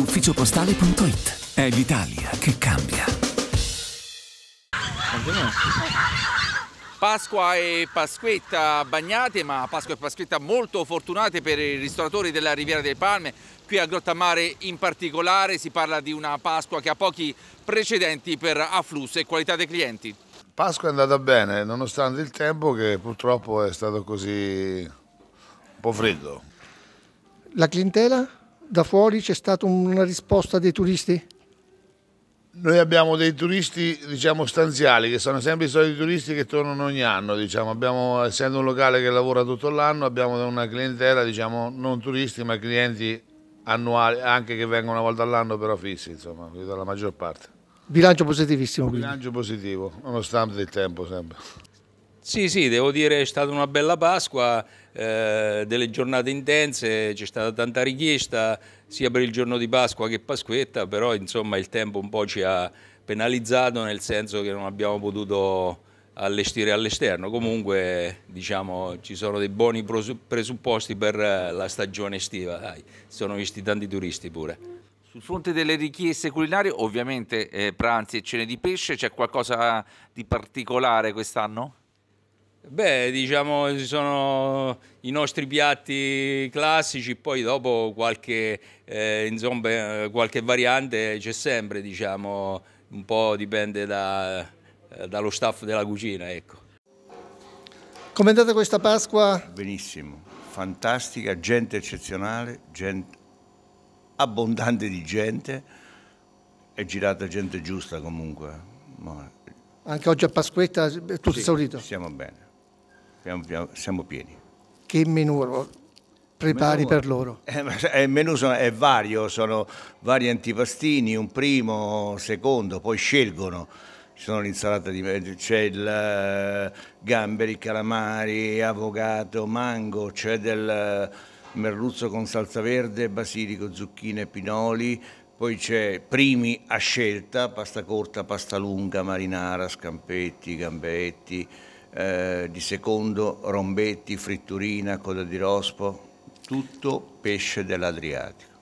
ufficiopostale.it. È l'Italia che cambia. Pasqua e Pasquetta bagnate, ma Pasqua e Pasquetta molto fortunate per i ristoratori della Riviera delle Palme. Qui a Grottamare in particolare si parla di una Pasqua che ha pochi precedenti per afflusso e qualità dei clienti. Pasqua è andata bene, nonostante il tempo che purtroppo è stato così un po' freddo. La clientela? da fuori c'è stata una risposta dei turisti? Noi abbiamo dei turisti diciamo, stanziali che sono sempre i soliti turisti che tornano ogni anno. diciamo. abbiamo, essendo un locale che lavora tutto l'anno abbiamo una clientela diciamo, non turisti ma clienti annuali anche che vengono una volta all'anno però fissi insomma, la maggior parte. Bilancio positivissimo. Quindi. Bilancio positivo, nonostante il tempo sempre. Sì, sì, devo dire che è stata una bella Pasqua, eh, delle giornate intense, c'è stata tanta richiesta sia per il giorno di Pasqua che Pasquetta, però insomma il tempo un po' ci ha penalizzato nel senso che non abbiamo potuto allestire all'esterno. Comunque diciamo, ci sono dei buoni presupposti per la stagione estiva, Dai, sono visti tanti turisti pure. Sul fronte delle richieste culinarie, ovviamente eh, pranzi e cene di pesce, c'è qualcosa di particolare quest'anno? Beh, diciamo, ci sono i nostri piatti classici, poi dopo qualche, eh, insomma, qualche variante c'è sempre, diciamo, un po' dipende da, eh, dallo staff della cucina, ecco. Com'è andata questa Pasqua? Benissimo, fantastica, gente eccezionale, gente abbondante di gente, è girata gente giusta comunque. Anche oggi a Pasquetta tutto sì, esaurito? Siamo bene piano piano siamo pieni. Che menù prepari menù, per loro? Eh, il menù sono, è vario, sono vari antipastini, un primo, secondo, poi scelgono. Ci sono l'insalata di c'è il eh, gamberi, calamari, avocado, mango, c'è del eh, merluzzo con salsa verde, basilico, zucchine, pinoli, poi c'è primi a scelta, pasta corta, pasta lunga, marinara, scampetti, gambetti, eh, di secondo, rombetti, fritturina, coda di rospo, tutto pesce dell'Adriatico.